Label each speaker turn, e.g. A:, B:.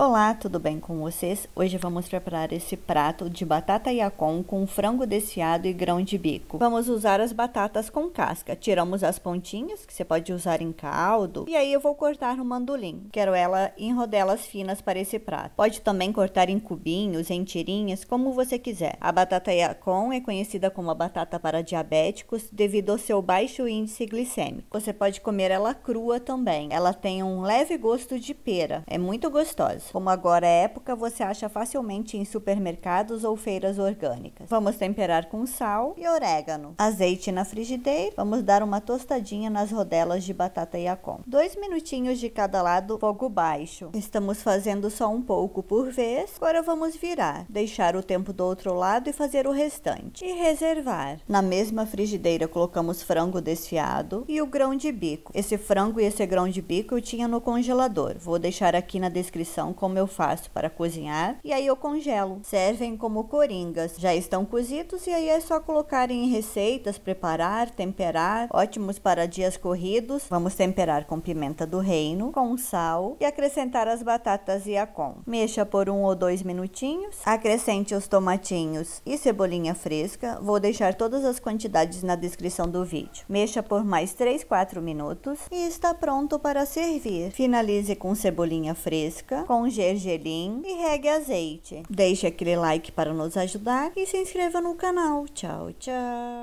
A: Olá, tudo bem com vocês? Hoje vamos preparar esse prato de batata yacon com frango desfiado e grão de bico. Vamos usar as batatas com casca. Tiramos as pontinhas, que você pode usar em caldo. E aí eu vou cortar no mandolim. Quero ela em rodelas finas para esse prato. Pode também cortar em cubinhos, em tirinhas, como você quiser. A batata yacon é conhecida como a batata para diabéticos devido ao seu baixo índice glicêmico. Você pode comer ela crua também. Ela tem um leve gosto de pera. É muito gostosa. Como agora é época, você acha facilmente em supermercados ou feiras orgânicas. Vamos temperar com sal e orégano. Azeite na frigideira. Vamos dar uma tostadinha nas rodelas de batata yacon. Dois minutinhos de cada lado, fogo baixo. Estamos fazendo só um pouco por vez. Agora vamos virar, deixar o tempo do outro lado e fazer o restante. E reservar. Na mesma frigideira colocamos frango desfiado e o grão de bico. Esse frango e esse grão de bico eu tinha no congelador. Vou deixar aqui na descrição como eu faço para cozinhar, e aí eu congelo. Servem como coringas, já estão cozidos e aí é só colocar em receitas, preparar, temperar, ótimos para dias corridos. Vamos temperar com pimenta do reino, com sal e acrescentar as batatas e a com. Mexa por um ou dois minutinhos, acrescente os tomatinhos e cebolinha fresca. Vou deixar todas as quantidades na descrição do vídeo. Mexa por mais 3, 4 minutos e está pronto para servir. Finalize com cebolinha fresca, com gergelim e regue azeite. Deixe aquele like para nos ajudar e se inscreva no canal. Tchau, tchau.